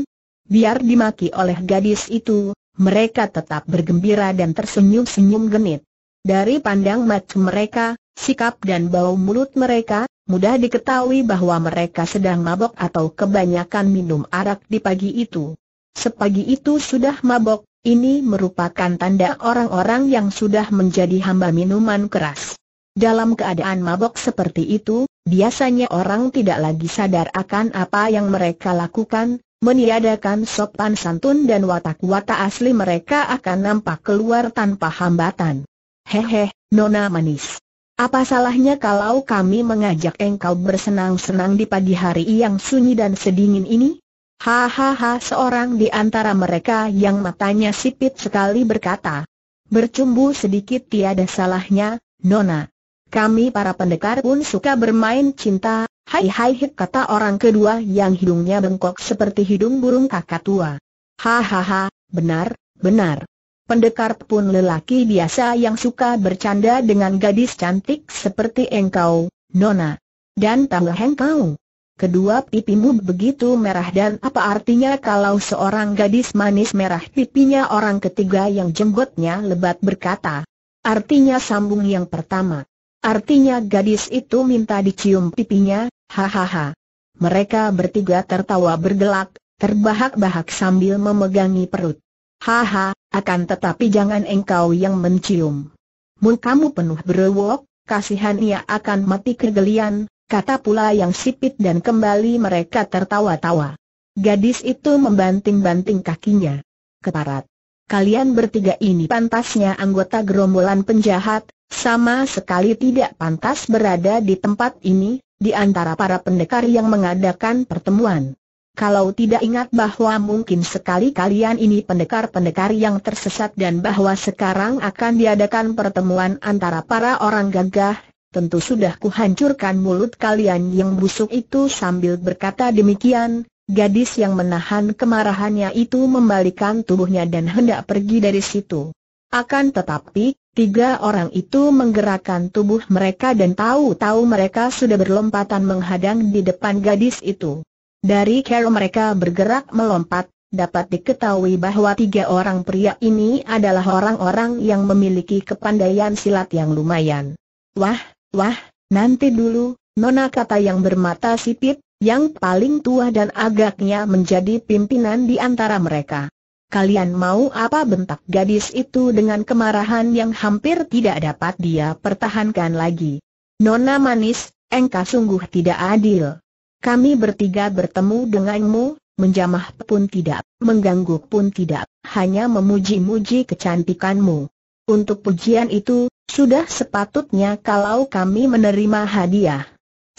Biar dimaki oleh gadis itu, mereka tetap bergembira dan tersenyum-senyum genit. Dari pandang mata mereka, sikap dan bau mulut mereka, mudah diketahui bahwa mereka sedang mabok atau kebanyakan minum arak di pagi itu. Sepagi itu sudah mabok, ini merupakan tanda orang-orang yang sudah menjadi hamba minuman keras. Dalam keadaan mabok seperti itu, biasanya orang tidak lagi sadar akan apa yang mereka lakukan, meniadakan sopan santun dan watak-watak asli mereka akan nampak keluar tanpa hambatan. Hehe, Nona Manis. Apa salahnya kalau kami mengajak engkau bersenang-senang di pagi hari yang sunyi dan sedingin ini? Hahaha seorang di antara mereka yang matanya sipit sekali berkata. Bercumbu sedikit tiada salahnya, Nona. Kami para pendekar pun suka bermain cinta, hai hai hik kata orang kedua yang hidungnya bengkok seperti hidung burung kakak tua. Hahaha, benar, benar. Pendekar pun lelaki biasa yang suka bercanda dengan gadis cantik seperti engkau, Nona. Dan tahu engkau. Kedua pipimu begitu merah dan apa artinya kalau seorang gadis manis merah pipinya orang ketiga yang jenggotnya lebat berkata. Artinya sambung yang pertama. Artinya gadis itu minta dicium pipinya, hahaha. Mereka bertiga tertawa bergelak, terbahak-bahak sambil memegangi perut. Haha, akan tetapi jangan engkau yang mencium. kamu penuh berewok, kasihan ia akan mati kegelian, kata pula yang sipit dan kembali mereka tertawa-tawa. Gadis itu membanting-banting kakinya. Keparat. Kalian bertiga ini pantasnya anggota gerombolan penjahat, sama sekali tidak pantas berada di tempat ini, di antara para pendekar yang mengadakan pertemuan kalau tidak ingat bahwa mungkin sekali kalian ini pendekar-pendekar yang tersesat dan bahwa sekarang akan diadakan pertemuan antara para orang gagah, tentu sudah kuhancurkan mulut kalian yang busuk itu sambil berkata demikian, gadis yang menahan kemarahannya itu membalikan tubuhnya dan hendak pergi dari situ. Akan tetapi, tiga orang itu menggerakkan tubuh mereka dan tahu-tahu mereka sudah berlompatan menghadang di depan gadis itu. Dari cara mereka bergerak melompat, dapat diketahui bahwa tiga orang pria ini adalah orang-orang yang memiliki kepandaian silat yang lumayan. Wah, wah, nanti dulu, Nona kata yang bermata sipit, yang paling tua dan agaknya menjadi pimpinan di antara mereka. Kalian mau apa bentak gadis itu dengan kemarahan yang hampir tidak dapat dia pertahankan lagi. Nona manis, engkau sungguh tidak adil. Kami bertiga bertemu denganmu, menjamah pun tidak, mengganggu pun tidak, hanya memuji-muji kecantikanmu. Untuk pujian itu, sudah sepatutnya kalau kami menerima hadiah.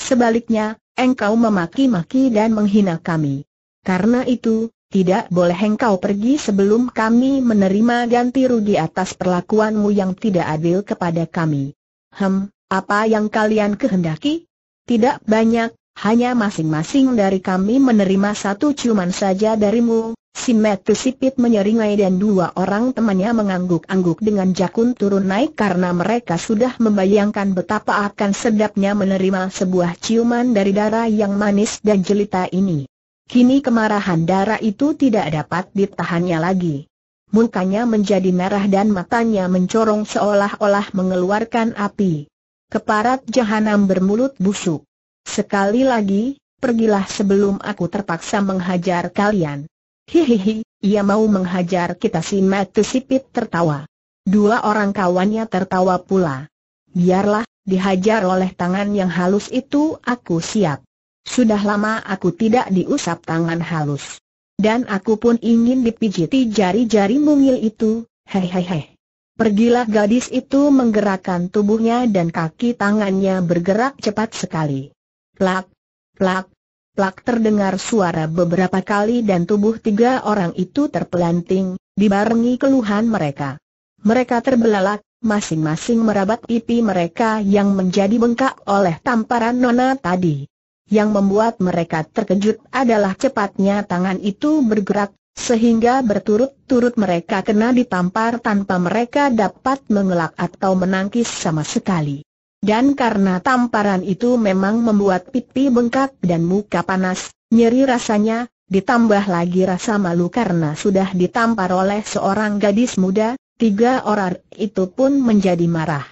Sebaliknya, engkau memaki-maki dan menghina kami. Karena itu, tidak boleh engkau pergi sebelum kami menerima ganti rugi atas perlakuanmu yang tidak adil kepada kami. Hem, apa yang kalian kehendaki? Tidak banyak, hanya masing-masing dari kami menerima satu ciuman saja darimu. Si Metu Sipit menyeringai dan dua orang temannya mengangguk-angguk dengan jakun turun naik karena mereka sudah membayangkan betapa akan sedapnya menerima sebuah ciuman dari darah yang manis dan jelita ini. Kini kemarahan darah itu tidak dapat ditahannya lagi. Mukanya menjadi merah dan matanya mencorong seolah-olah mengeluarkan api. Keparat jahanam bermulut busuk. Sekali lagi, pergilah sebelum aku terpaksa menghajar kalian. Hihihi, ia mau menghajar kita si Matu Sipit tertawa. Dua orang kawannya tertawa pula. Biarlah, dihajar oleh tangan yang halus itu aku siap. Sudah lama aku tidak diusap tangan halus. Dan aku pun ingin dipijiti jari-jari mungil itu, hehehe. Pergilah gadis itu menggerakkan tubuhnya dan kaki tangannya bergerak cepat sekali. Plak, plak, plak terdengar suara beberapa kali dan tubuh tiga orang itu terpelanting, dibarengi keluhan mereka. Mereka terbelalak, masing-masing merabat pipi mereka yang menjadi bengkak oleh tamparan Nona tadi. Yang membuat mereka terkejut adalah cepatnya tangan itu bergerak, sehingga berturut-turut mereka kena ditampar tanpa mereka dapat mengelak atau menangkis sama sekali. Dan karena tamparan itu memang membuat pipi bengkak dan muka panas, nyeri rasanya, ditambah lagi rasa malu karena sudah ditampar oleh seorang gadis muda, tiga orang itu pun menjadi marah.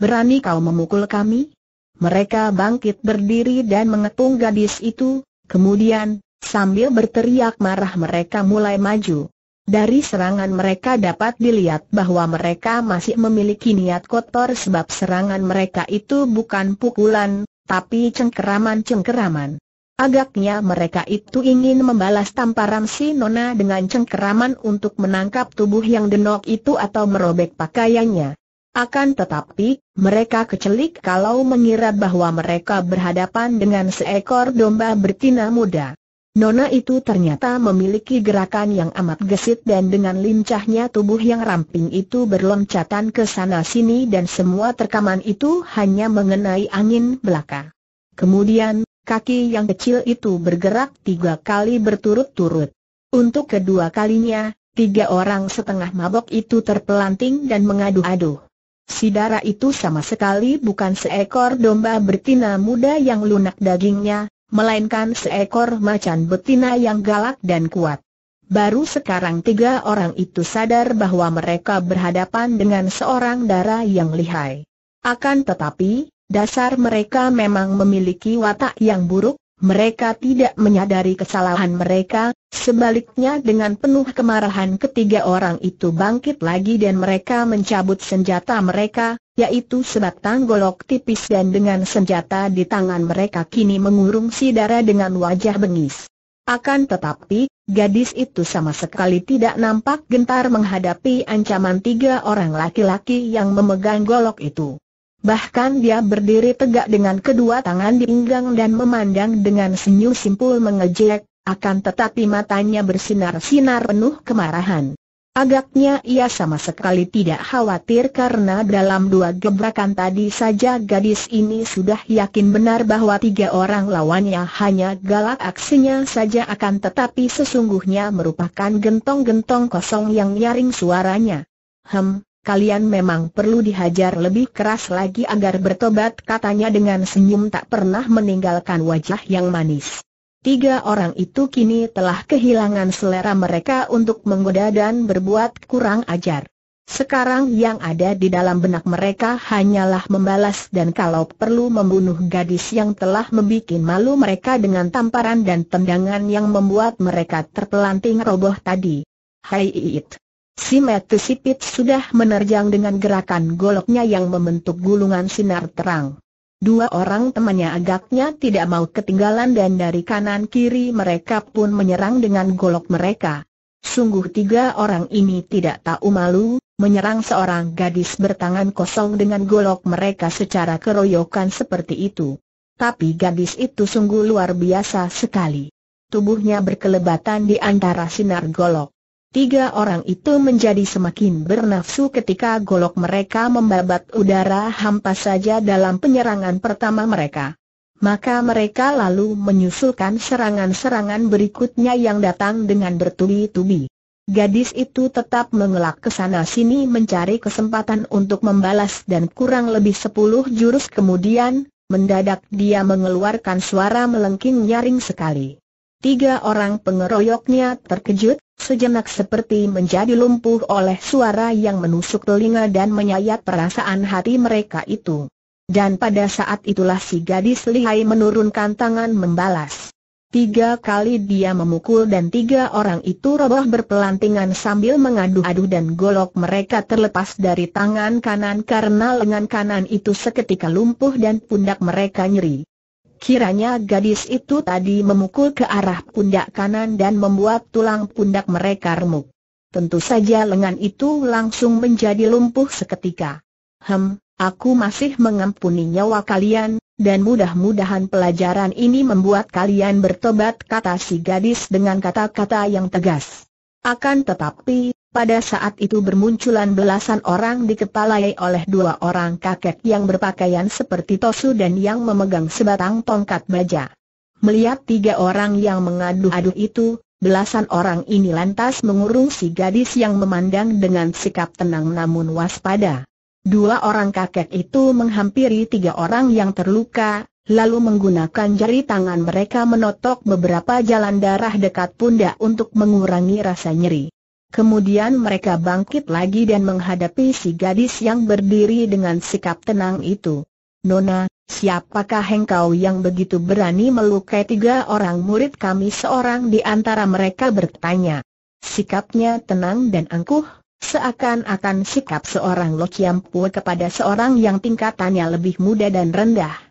Berani kau memukul kami? Mereka bangkit berdiri dan mengepung gadis itu, kemudian, sambil berteriak marah mereka mulai maju. Dari serangan mereka dapat dilihat bahwa mereka masih memiliki niat kotor sebab serangan mereka itu bukan pukulan, tapi cengkeraman-cengkeraman. Agaknya mereka itu ingin membalas tamparan si Nona dengan cengkeraman untuk menangkap tubuh yang denok itu atau merobek pakaiannya. Akan tetapi, mereka kecelik kalau mengira bahwa mereka berhadapan dengan seekor domba betina muda. Nona itu ternyata memiliki gerakan yang amat gesit dan dengan lincahnya tubuh yang ramping itu berloncatan ke sana sini dan semua terkaman itu hanya mengenai angin belaka. Kemudian, kaki yang kecil itu bergerak tiga kali berturut-turut. Untuk kedua kalinya, tiga orang setengah mabok itu terpelanting dan mengadu-adu. Sidara itu sama sekali bukan seekor domba bertina muda yang lunak dagingnya, melainkan seekor macan betina yang galak dan kuat. Baru sekarang tiga orang itu sadar bahwa mereka berhadapan dengan seorang dara yang lihai. Akan tetapi, dasar mereka memang memiliki watak yang buruk, mereka tidak menyadari kesalahan mereka, sebaliknya dengan penuh kemarahan ketiga orang itu bangkit lagi dan mereka mencabut senjata mereka, yaitu sebatang golok tipis dan dengan senjata di tangan mereka kini mengurung si darah dengan wajah bengis. Akan tetapi, gadis itu sama sekali tidak nampak gentar menghadapi ancaman tiga orang laki-laki yang memegang golok itu. Bahkan dia berdiri tegak dengan kedua tangan di pinggang dan memandang dengan senyum simpul mengejek, akan tetapi matanya bersinar-sinar penuh kemarahan. Agaknya ia sama sekali tidak khawatir karena dalam dua gebrakan tadi saja gadis ini sudah yakin benar bahwa tiga orang lawannya hanya galak aksinya saja akan tetapi sesungguhnya merupakan gentong-gentong kosong yang nyaring suaranya. Hem, kalian memang perlu dihajar lebih keras lagi agar bertobat katanya dengan senyum tak pernah meninggalkan wajah yang manis. Tiga orang itu kini telah kehilangan selera mereka untuk menggoda dan berbuat kurang ajar. Sekarang yang ada di dalam benak mereka hanyalah membalas dan kalau perlu membunuh gadis yang telah membuat malu mereka dengan tamparan dan tendangan yang membuat mereka terpelanting roboh tadi. Hai Iit. Si Metu Sipit sudah menerjang dengan gerakan goloknya yang membentuk gulungan sinar terang. Dua orang temannya agaknya tidak mau ketinggalan dan dari kanan kiri mereka pun menyerang dengan golok mereka. Sungguh tiga orang ini tidak tahu malu, menyerang seorang gadis bertangan kosong dengan golok mereka secara keroyokan seperti itu. Tapi gadis itu sungguh luar biasa sekali. Tubuhnya berkelebatan di antara sinar golok. Tiga orang itu menjadi semakin bernafsu ketika golok mereka membabat udara hampa saja dalam penyerangan pertama mereka. Maka mereka lalu menyusulkan serangan-serangan berikutnya yang datang dengan bertubi-tubi. Gadis itu tetap mengelak ke sana-sini mencari kesempatan untuk membalas dan kurang lebih sepuluh jurus kemudian, mendadak dia mengeluarkan suara melengking nyaring sekali. Tiga orang pengeroyoknya terkejut, sejenak seperti menjadi lumpuh oleh suara yang menusuk telinga dan menyayat perasaan hati mereka itu. Dan pada saat itulah si gadis lihai menurunkan tangan membalas. Tiga kali dia memukul dan tiga orang itu roboh berpelantingan sambil mengadu-adu dan golok mereka terlepas dari tangan kanan karena lengan kanan itu seketika lumpuh dan pundak mereka nyeri. Kiranya gadis itu tadi memukul ke arah pundak kanan dan membuat tulang pundak mereka remuk. Tentu saja lengan itu langsung menjadi lumpuh seketika. Hem, aku masih mengampuni nyawa kalian, dan mudah-mudahan pelajaran ini membuat kalian bertobat kata si gadis dengan kata-kata yang tegas. Akan tetapi, pada saat itu bermunculan belasan orang dikepalai oleh dua orang kakek yang berpakaian seperti tosu dan yang memegang sebatang tongkat baja. Melihat tiga orang yang mengadu-adu itu, belasan orang ini lantas mengurung si gadis yang memandang dengan sikap tenang namun waspada. Dua orang kakek itu menghampiri tiga orang yang terluka, lalu menggunakan jari tangan mereka menotok beberapa jalan darah dekat pundak untuk mengurangi rasa nyeri. Kemudian mereka bangkit lagi dan menghadapi si gadis yang berdiri dengan sikap tenang itu. Nona, siapakah engkau yang begitu berani melukai tiga orang murid kami seorang di antara mereka bertanya. Sikapnya tenang dan angkuh, seakan-akan sikap seorang lociampu kepada seorang yang tingkatannya lebih muda dan rendah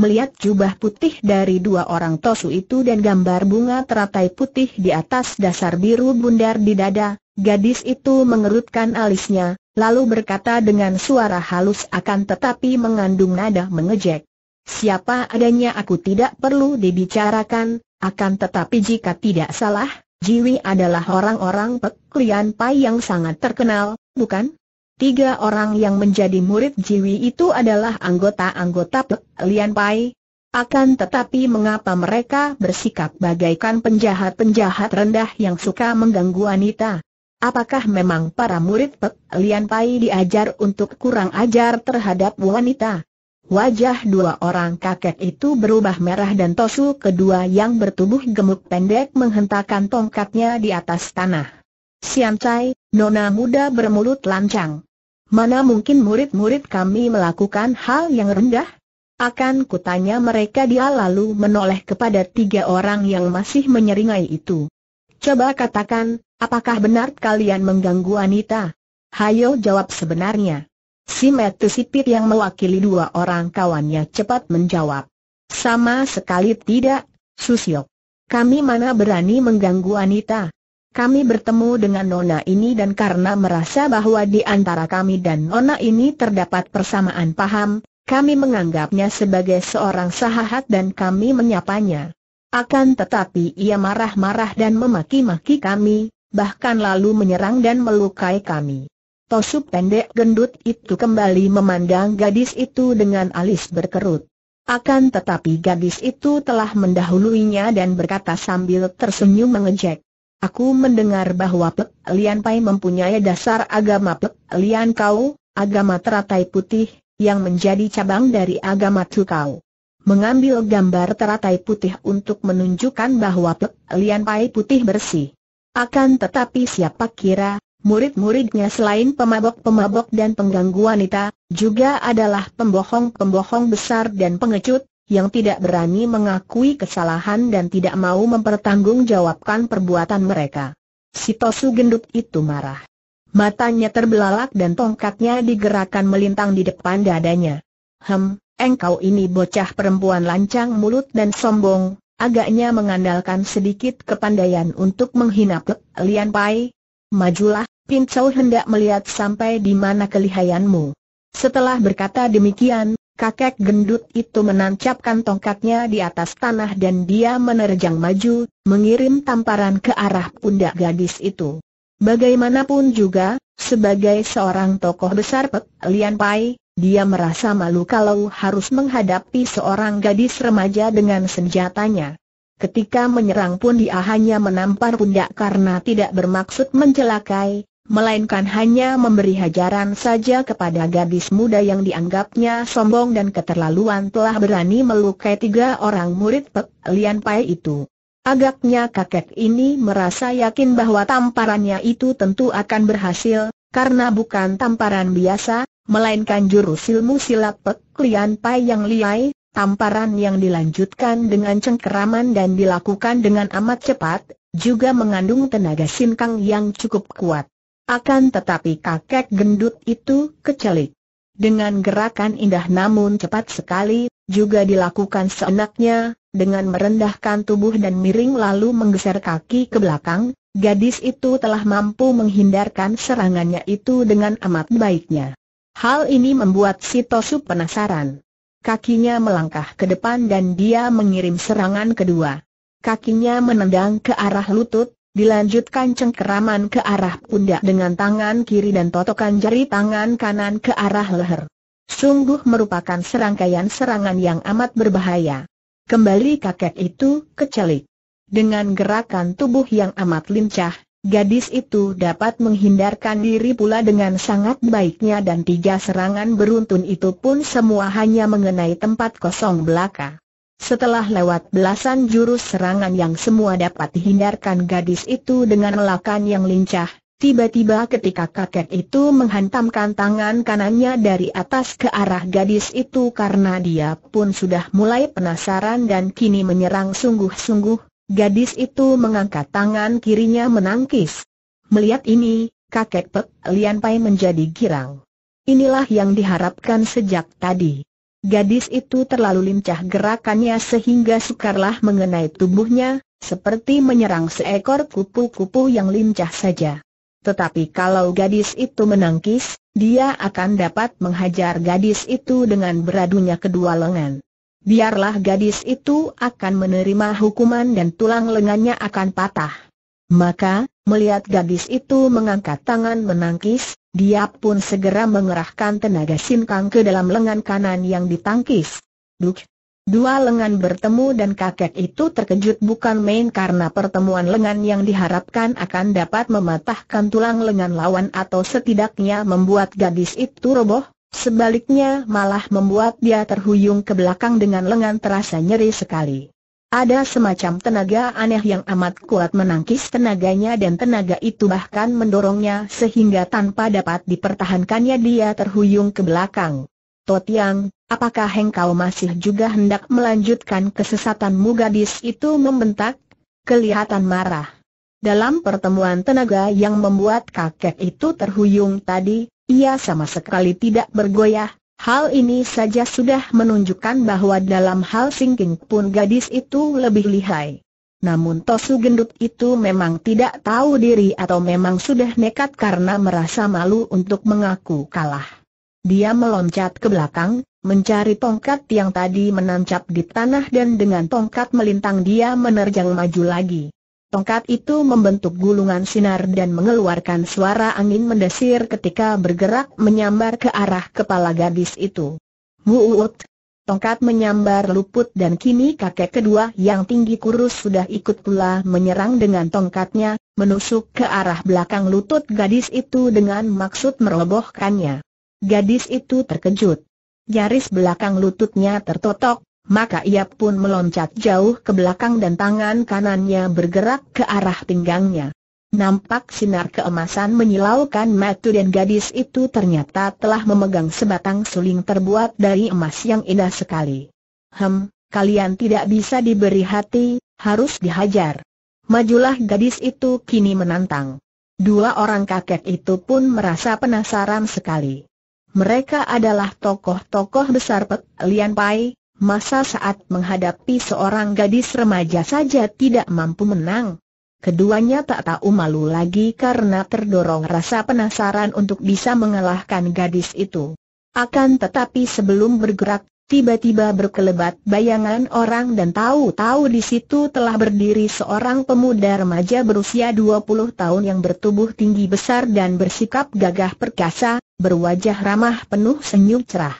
melihat jubah putih dari dua orang tosu itu dan gambar bunga teratai putih di atas dasar biru bundar di dada, gadis itu mengerutkan alisnya, lalu berkata dengan suara halus akan tetapi mengandung nada mengejek. Siapa adanya aku tidak perlu dibicarakan, akan tetapi jika tidak salah, Jiwi adalah orang-orang peklian Pai yang sangat terkenal, bukan? Tiga orang yang menjadi murid Jiwi itu adalah anggota-anggota Pek Lian Pai. Akan tetapi mengapa mereka bersikap bagaikan penjahat-penjahat rendah yang suka mengganggu wanita? Apakah memang para murid Pek Lian Pai diajar untuk kurang ajar terhadap wanita? Wajah dua orang kakek itu berubah merah dan Tosu kedua yang bertubuh gemuk pendek menghentakkan tongkatnya di atas tanah. Siancai, nona muda bermulut lancang. Mana mungkin murid-murid kami melakukan hal yang rendah? Akan kutanya mereka dia lalu menoleh kepada tiga orang yang masih menyeringai itu. Coba katakan, apakah benar kalian mengganggu Anita? Hayo jawab sebenarnya. Si Metu Sipit yang mewakili dua orang kawannya cepat menjawab. Sama sekali tidak, Susyok. Kami mana berani mengganggu Anita. Kami bertemu dengan Nona ini dan karena merasa bahwa di antara kami dan Nona ini terdapat persamaan paham, kami menganggapnya sebagai seorang sahahat dan kami menyapanya. Akan tetapi ia marah-marah dan memaki-maki kami, bahkan lalu menyerang dan melukai kami. Tosup pendek gendut itu kembali memandang gadis itu dengan alis berkerut. Akan tetapi gadis itu telah mendahuluinya dan berkata sambil tersenyum mengejek. Aku mendengar bahwa Pek Lian Pai mempunyai dasar agama Pek Lian Kau, agama teratai putih, yang menjadi cabang dari agama Tu Kau. Mengambil gambar teratai putih untuk menunjukkan bahwa Pek Lian Pai putih bersih. Akan tetapi siapa kira, murid-muridnya selain pemabok-pemabok dan pengganggu wanita, juga adalah pembohong-pembohong besar dan pengecut, yang tidak berani mengakui kesalahan dan tidak mau mempertanggungjawabkan perbuatan mereka. Si Tosu gendut itu marah. Matanya terbelalak dan tongkatnya digerakkan melintang di depan dadanya. Hem, engkau ini bocah perempuan lancang mulut dan sombong, agaknya mengandalkan sedikit kepandaian untuk menghina Pek Lian Pai. Majulah, Pincau hendak melihat sampai di mana kelihayanmu. Setelah berkata demikian, Kakek gendut itu menancapkan tongkatnya di atas tanah dan dia menerjang maju, mengirim tamparan ke arah pundak gadis itu. Bagaimanapun juga, sebagai seorang tokoh besar Pek Lian Pai, dia merasa malu kalau harus menghadapi seorang gadis remaja dengan senjatanya. Ketika menyerang pun dia hanya menampar pundak karena tidak bermaksud mencelakai, melainkan hanya memberi hajaran saja kepada gadis muda yang dianggapnya sombong dan keterlaluan telah berani melukai tiga orang murid Pek Lian Pai itu. Agaknya kakek ini merasa yakin bahwa tamparannya itu tentu akan berhasil, karena bukan tamparan biasa, melainkan jurus ilmu silat Pek Lian Pai yang liai, tamparan yang dilanjutkan dengan cengkeraman dan dilakukan dengan amat cepat, juga mengandung tenaga sinkang yang cukup kuat. Akan tetapi kakek gendut itu kecelik. Dengan gerakan indah namun cepat sekali, juga dilakukan seenaknya, dengan merendahkan tubuh dan miring lalu menggeser kaki ke belakang, gadis itu telah mampu menghindarkan serangannya itu dengan amat baiknya. Hal ini membuat si Tosu penasaran. Kakinya melangkah ke depan dan dia mengirim serangan kedua. Kakinya menendang ke arah lutut, Dilanjutkan cengkeraman ke arah pundak dengan tangan kiri dan totokan jari tangan kanan ke arah leher. Sungguh merupakan serangkaian serangan yang amat berbahaya. Kembali kakek itu kecelik. Dengan gerakan tubuh yang amat lincah, gadis itu dapat menghindarkan diri pula dengan sangat baiknya dan tiga serangan beruntun itu pun semua hanya mengenai tempat kosong belaka. Setelah lewat belasan jurus serangan yang semua dapat dihindarkan gadis itu dengan melakan yang lincah, tiba-tiba ketika kakek itu menghantamkan tangan kanannya dari atas ke arah gadis itu karena dia pun sudah mulai penasaran dan kini menyerang sungguh-sungguh, gadis itu mengangkat tangan kirinya menangkis. Melihat ini, kakek Pek Lian Pai menjadi girang. Inilah yang diharapkan sejak tadi. Gadis itu terlalu lincah gerakannya sehingga sukarlah mengenai tubuhnya, seperti menyerang seekor kupu-kupu yang lincah saja. Tetapi kalau gadis itu menangkis, dia akan dapat menghajar gadis itu dengan beradunya kedua lengan. Biarlah gadis itu akan menerima hukuman dan tulang lengannya akan patah. Maka, Melihat gadis itu mengangkat tangan menangkis, dia pun segera mengerahkan tenaga sinkang ke dalam lengan kanan yang ditangkis. Duk! Dua lengan bertemu dan kakek itu terkejut bukan main karena pertemuan lengan yang diharapkan akan dapat mematahkan tulang lengan lawan atau setidaknya membuat gadis itu roboh, sebaliknya malah membuat dia terhuyung ke belakang dengan lengan terasa nyeri sekali. Ada semacam tenaga aneh yang amat kuat menangkis tenaganya dan tenaga itu bahkan mendorongnya sehingga tanpa dapat dipertahankannya dia terhuyung ke belakang. Totiang, apakah engkau masih juga hendak melanjutkan kesesatanmu gadis itu membentak? Kelihatan marah. Dalam pertemuan tenaga yang membuat kakek itu terhuyung tadi, ia sama sekali tidak bergoyah, Hal ini saja sudah menunjukkan bahwa dalam hal singking pun gadis itu lebih lihai. Namun Tosu gendut itu memang tidak tahu diri atau memang sudah nekat karena merasa malu untuk mengaku kalah. Dia meloncat ke belakang, mencari tongkat yang tadi menancap di tanah dan dengan tongkat melintang dia menerjang maju lagi. Tongkat itu membentuk gulungan sinar dan mengeluarkan suara angin mendesir ketika bergerak menyambar ke arah kepala gadis itu. Muut! Tongkat menyambar luput dan kini kakek kedua yang tinggi kurus sudah ikut pula menyerang dengan tongkatnya, menusuk ke arah belakang lutut gadis itu dengan maksud merobohkannya. Gadis itu terkejut. Garis belakang lututnya tertotok, maka ia pun meloncat jauh ke belakang dan tangan kanannya bergerak ke arah pinggangnya. Nampak sinar keemasan menyilaukan matu dan gadis itu ternyata telah memegang sebatang suling terbuat dari emas yang indah sekali. Hem, kalian tidak bisa diberi hati, harus dihajar. Majulah gadis itu kini menantang. Dua orang kakek itu pun merasa penasaran sekali. Mereka adalah tokoh-tokoh besar Pek Lian Pai, Masa saat menghadapi seorang gadis remaja saja tidak mampu menang. Keduanya tak tahu malu lagi karena terdorong rasa penasaran untuk bisa mengalahkan gadis itu. Akan tetapi sebelum bergerak, tiba-tiba berkelebat bayangan orang dan tahu-tahu di situ telah berdiri seorang pemuda remaja berusia 20 tahun yang bertubuh tinggi besar dan bersikap gagah perkasa, berwajah ramah penuh senyum cerah.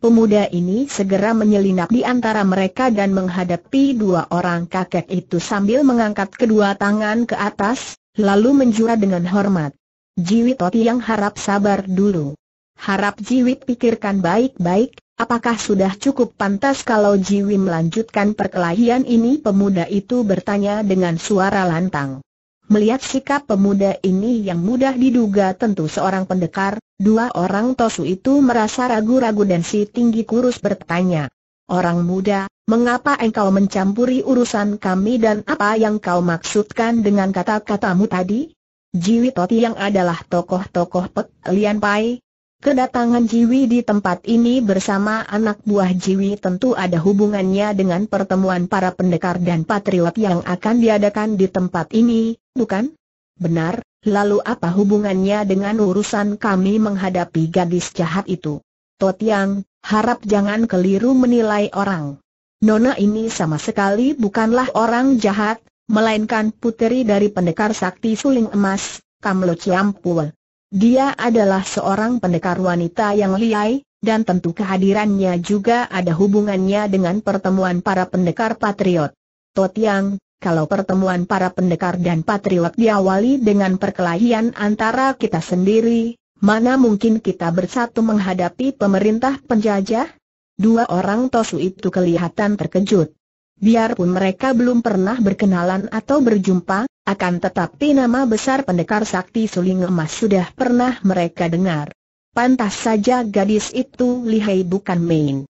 Pemuda ini segera menyelinap di antara mereka dan menghadapi dua orang kakek itu sambil mengangkat kedua tangan ke atas, lalu menjura dengan hormat. Jiwi Toti yang harap sabar dulu. Harap Jiwi pikirkan baik-baik, apakah sudah cukup pantas kalau Jiwi melanjutkan perkelahian ini pemuda itu bertanya dengan suara lantang. Melihat sikap pemuda ini yang mudah diduga tentu seorang pendekar, dua orang tosu itu merasa ragu-ragu dan si tinggi kurus bertanya. Orang muda, mengapa engkau mencampuri urusan kami dan apa yang kau maksudkan dengan kata-katamu tadi? Jiwi Toti yang adalah tokoh-tokoh Pek Lian Pai, Kedatangan Jiwi di tempat ini bersama anak buah Jiwi tentu ada hubungannya dengan pertemuan para pendekar dan patriot yang akan diadakan di tempat ini, bukan? Benar, lalu apa hubungannya dengan urusan kami menghadapi gadis jahat itu? Totiang, harap jangan keliru menilai orang. Nona ini sama sekali bukanlah orang jahat, melainkan puteri dari pendekar sakti suling emas, Kamlo Ciampul. Dia adalah seorang pendekar wanita yang liai, dan tentu kehadirannya juga ada hubungannya dengan pertemuan para pendekar patriot. yang, kalau pertemuan para pendekar dan patriot diawali dengan perkelahian antara kita sendiri, mana mungkin kita bersatu menghadapi pemerintah penjajah? Dua orang Tosu itu kelihatan terkejut. Biarpun mereka belum pernah berkenalan atau berjumpa, akan tetapi nama besar pendekar sakti suling emas sudah pernah mereka dengar. Pantas saja gadis itu lihai bukan main.